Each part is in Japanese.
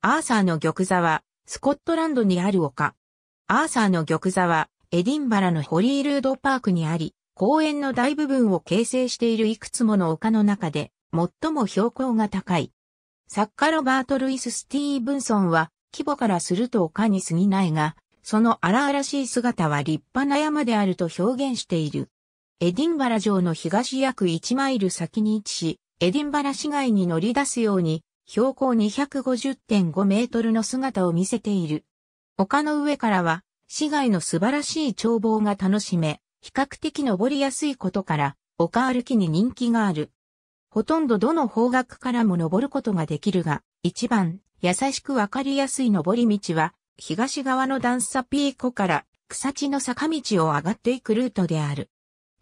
アーサーの玉座は、スコットランドにある丘。アーサーの玉座は、エディンバラのホリールードパークにあり、公園の大部分を形成しているいくつもの丘の中で、最も標高が高い。作家ロバート・ルイス・スティーブンソンは、規模からすると丘に過ぎないが、その荒々しい姿は立派な山であると表現している。エディンバラ城の東約1マイル先に位置し、エディンバラ市街に乗り出すように、標高250.5メートルの姿を見せている。丘の上からは、市街の素晴らしい眺望が楽しめ、比較的登りやすいことから、丘歩きに人気がある。ほとんどどの方角からも登ることができるが、一番優しくわかりやすい登り道は、東側の段差ピーコから草地の坂道を上がっていくルートである。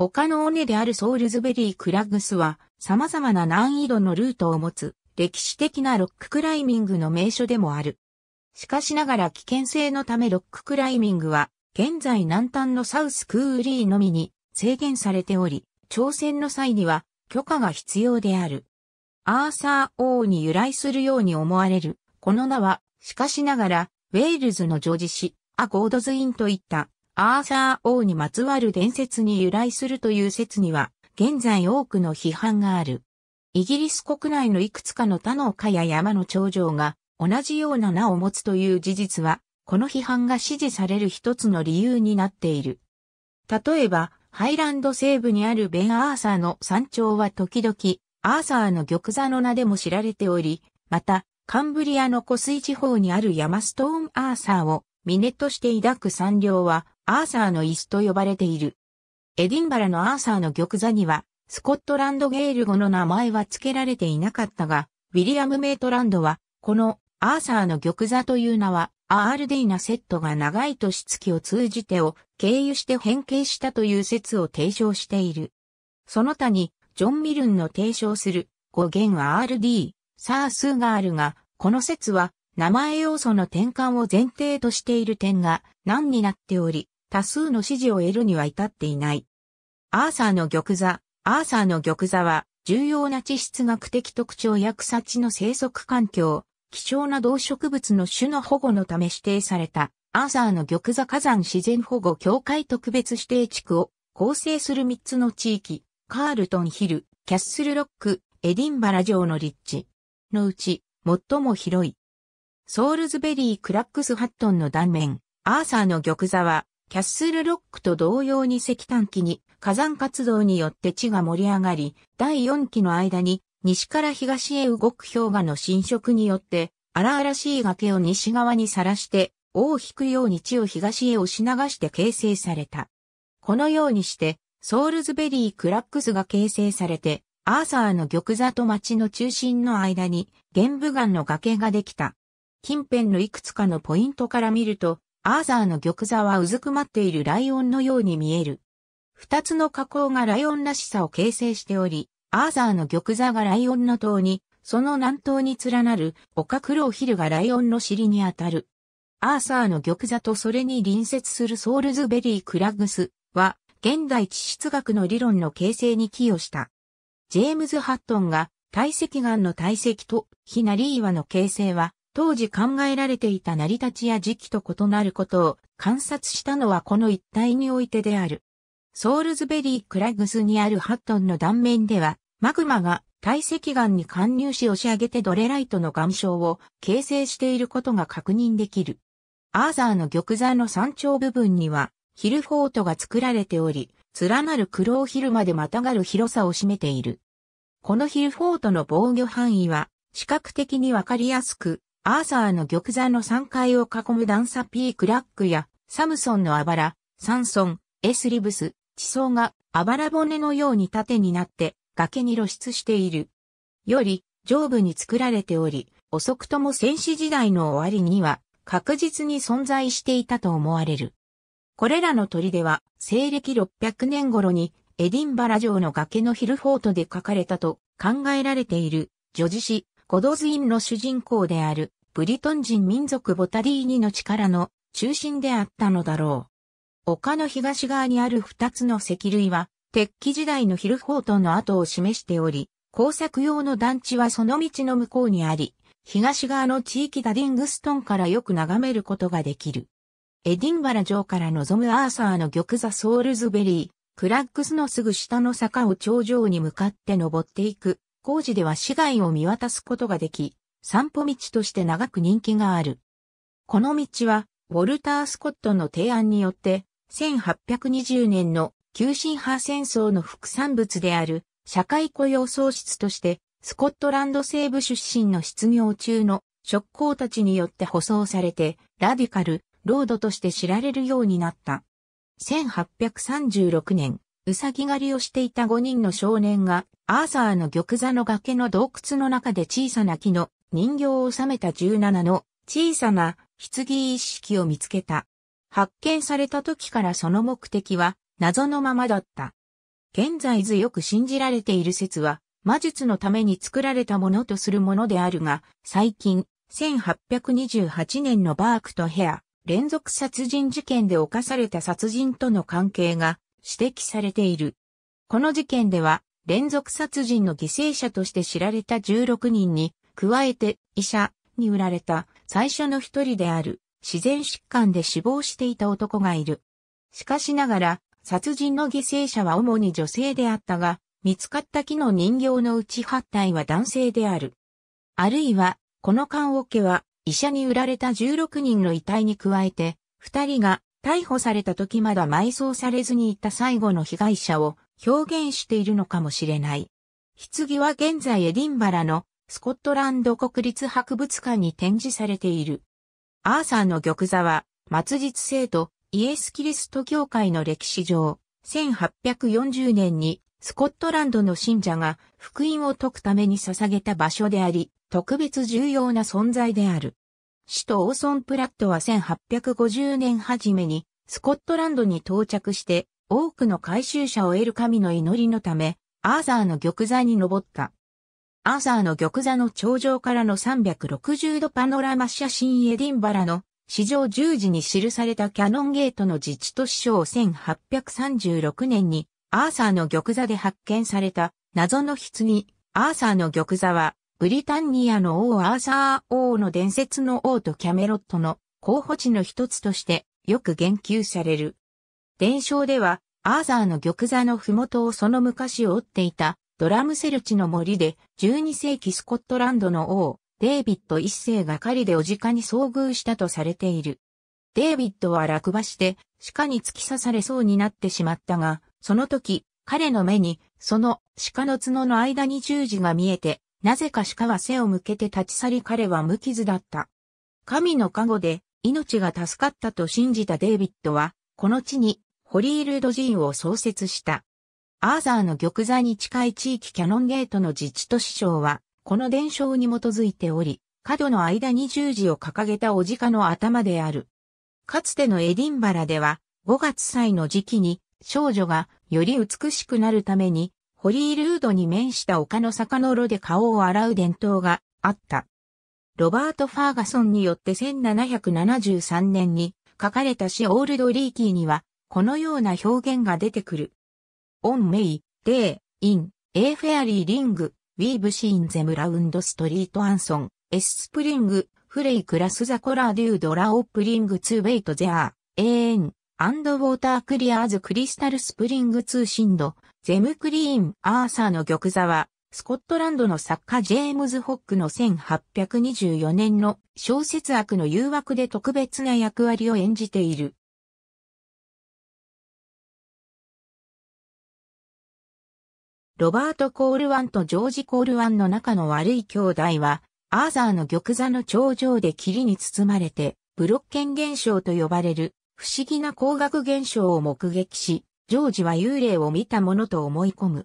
丘の尾根であるソールズベリークラグスは様々な難易度のルートを持つ歴史的なロッククライミングの名所でもある。しかしながら危険性のためロッククライミングは、現在南端のサウスクーリーのみに制限されており、挑戦の際には許可が必要である。アーサー王に由来するように思われる。この名は、しかしながら、ウェールズのージ氏、ア・ゴードズ・インといった、アーサー王にまつわる伝説に由来するという説には、現在多くの批判がある。イギリス国内のいくつかの他の丘や山の頂上が同じような名を持つという事実は、この批判が支持される一つの理由になっている。例えば、ハイランド西部にあるベン・アーサーの山頂は時々、アーサーの玉座の名でも知られており、また、カンブリアの湖水地方にある山ストーン・アーサーを峰として抱く山稜は、アーサーの椅子と呼ばれている。エディンバラのアーサーの玉座には、スコットランドゲール語の名前は付けられていなかったが、ウィリアム・メイトランドは、このアーサーの玉座という名は、アールデナセットが長い年月を通じてを経由して変形したという説を提唱している。その他に、ジョン・ミルンの提唱する語源 RD、サースがあるが、この説は名前要素の転換を前提としている点が難になっており、多数の支持を得るには至っていない。アーサーの玉座、アーサーの玉座は、重要な地質学的特徴や草地の生息環境、希少な動植物の種の保護のため指定された、アーサーの玉座火山自然保護協会特別指定地区を構成する3つの地域、カールトンヒル、キャッスルロック、エディンバラ城の立地のうち最も広い。ソールズベリー・クラックス・ハットンの断面、アーサーの玉座は、キャッスルロックと同様に石炭機に火山活動によって地が盛り上がり、第4期の間に西から東へ動く氷河の浸食によって、荒々しい崖を西側にさらして、尾を引くように地を東へ押し流して形成された。このようにして、ソールズベリー・クラックスが形成されて、アーサーの玉座と町の中心の間に、玄武岩の崖ができた。近辺のいくつかのポイントから見ると、アーサーの玉座はうずくまっているライオンのように見える。二つの河口がライオンらしさを形成しており、アーザーの玉座がライオンの塔に、その南東に連なる丘黒ヒルがライオンの尻にあたる。アーサーの玉座とそれに隣接するソールズベリー・クラグスは、現代地質学の理論の形成に寄与した。ジェームズ・ハットンが、堆積岩の堆積と非なり岩の形成は、当時考えられていた成り立ちや時期と異なることを観察したのはこの一帯においてである。ソールズベリークラグスにあるハットンの断面では、マグマが堆積岩に貫入し押し上げてドレライトの岩礁を形成していることが確認できる。アーザーの玉座の山頂部分には、ヒルフォートが作られており、連なる黒を昼までまたがる広さを占めている。このヒルフォートの防御範囲は、視覚的にわかりやすく、アーサーの玉座の3階を囲む段差ピークラックや、サムソンのあばら、サンソン、エスリブス、地層があばら骨のように縦になって崖に露出している。より上部に作られており、遅くとも戦死時代の終わりには確実に存在していたと思われる。これらの砦は西暦600年頃にエディンバラ城の崖のヒルフォートで書かれたと考えられている女子詩ゴドズインの主人公であるブリトン人民族ボタリーニの力の中心であったのだろう。丘の東側にある二つの石類は、鉄器時代のヒルフォートの跡を示しており、工作用の団地はその道の向こうにあり、東側の地域ダディングストンからよく眺めることができる。エディンバラ城から望むアーサーの玉座ソールズベリー、クラックスのすぐ下の坂を頂上に向かって登っていく、工事では市街を見渡すことができ、散歩道として長く人気がある。この道は、ウォルター・スコットの提案によって、1820年の急進派戦争の副産物である社会雇用創出としてスコットランド西部出身の失業中の職工たちによって舗装されてラディカル、ロードとして知られるようになった。1836年、うさぎ狩りをしていた5人の少年がアーサーの玉座の崖の洞窟の中で小さな木の人形を収めた17の小さな棺一式を見つけた。発見された時からその目的は謎のままだった。現在よく信じられている説は、魔術のために作られたものとするものであるが、最近、1828年のバークとヘア、連続殺人事件で犯された殺人との関係が指摘されている。この事件では、連続殺人の犠牲者として知られた16人に、加えて医者に売られた最初の一人である自然疾患で死亡していた男がいる。しかしながら、殺人の犠牲者は主に女性であったが、見つかった木の人形のうち8体は男性である。あるいは、この棺桶は、医者に売られた16人の遺体に加えて、2人が逮捕された時まだ埋葬されずにいた最後の被害者を表現しているのかもしれない。棺は現在エディンバラのスコットランド国立博物館に展示されている。アーサーの玉座は、末日聖とイエス・キリスト教会の歴史上、1840年にスコットランドの信者が福音を解くために捧げた場所であり、特別重要な存在である。首都オーソンプラットは1850年初めにスコットランドに到着して多くの回収者を得る神の祈りのため、アーサーの玉座に登った。アーサーの玉座の頂上からの360度パノラマ写真エディンバラの史上10時に記されたキャノンゲートの自治都市賞1836年にアーサーの玉座で発見された謎の棺アーサーの玉座はブリタンニアの王アーサー王の伝説の王とキャメロットの候補地の一つとしてよく言及される。伝承ではアーサーの玉座の麓をその昔を追っていたドラムセルチの森で12世紀スコットランドの王、デイビッド一世が狩りでお鹿に遭遇したとされている。デイビッドは落馬して鹿に突き刺されそうになってしまったが、その時、彼の目にその鹿の角の間に十字が見えて、なぜか鹿は背を向けて立ち去り彼は無傷だった。神の加護で命が助かったと信じたデイビッドは、この地にホリールド寺院を創設した。アーザーの玉座に近い地域キャノンゲートの自治都市長は、この伝承に基づいており、角の間に十字を掲げたおじかの頭である。かつてのエディンバラでは、5月祭の時期に、少女がより美しくなるために、ホリールードに面した丘の坂の炉で顔を洗う伝統があった。ロバート・ファーガソンによって1773年に書かれた詩オールド・リーキーには、このような表現が出てくる。オンメイ、デー、イン、エーフェアリーリング、ウィーブシーンゼムラウンドストリートアンソン、エススプリング、フレイクラスザコラデュードラオプリングツーウェイトゼアー、エーン、アンドウォータークリアーズクリスタルスプリング通信度、ゼムクリーン、アーサーの玉座は、スコットランドの作家ジェームズ・ホックの1824年の小説悪の誘惑で特別な役割を演じている。ロバート・コールワンとジョージ・コールワンの仲の悪い兄弟は、アーザーの玉座の頂上で霧に包まれて、ブロッケン現象と呼ばれる不思議な光学現象を目撃し、ジョージは幽霊を見たものと思い込む。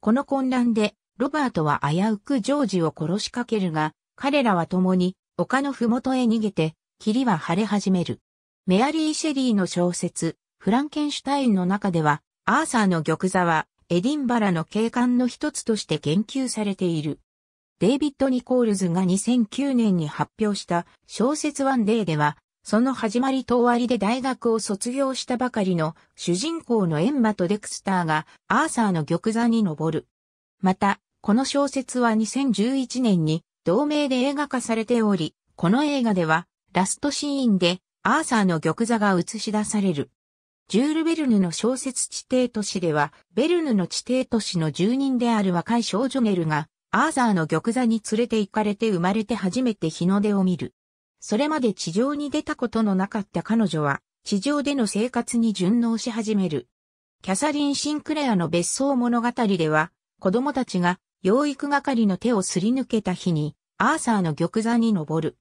この混乱で、ロバートは危うくジョージを殺しかけるが、彼らは共に丘のふもとへ逃げて、霧は晴れ始める。メアリー・シェリーの小説、フランケンシュタインの中では、アーサーの玉座はエディンバラの景観の一つとして研究されている。デイビッド・ニコールズが2009年に発表した小説ワンデーでは、その始まりと終わりで大学を卒業したばかりの主人公のエンマとデクスターがアーサーの玉座に登る。また、この小説は2011年に同名で映画化されており、この映画ではラストシーンでアーサーの玉座が映し出される。ジュール・ベルヌの小説地底都市では、ベルヌの地底都市の住人である若い少女ネルが、アーザーの玉座に連れて行かれて生まれて初めて日の出を見る。それまで地上に出たことのなかった彼女は、地上での生活に順応し始める。キャサリン・シンクレアの別荘物語では、子供たちが養育係の手をすり抜けた日に、アーサーの玉座に登る。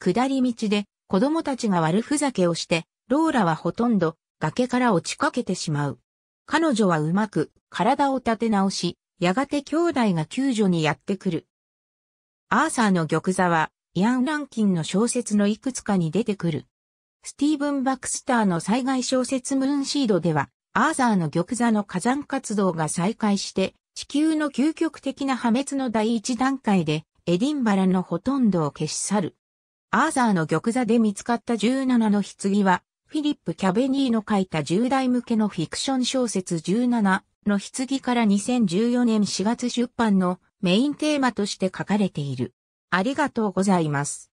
下り道で子供たちが悪ふざけをして、ローラはほとんど崖から落ちかけてしまう。彼女はうまく体を立て直し、やがて兄弟が救助にやってくる。アーサーの玉座は、イアン・ランキンの小説のいくつかに出てくる。スティーブン・バクスターの災害小説ムーンシードでは、アーサーの玉座の火山活動が再開して、地球の究極的な破滅の第一段階で、エディンバラのほとんどを消し去る。アーサーの玉座で見つかった17の棺は、フィリップ・キャベニーの書いた10代向けのフィクション小説17の棺から2014年4月出版のメインテーマとして書かれている。ありがとうございます。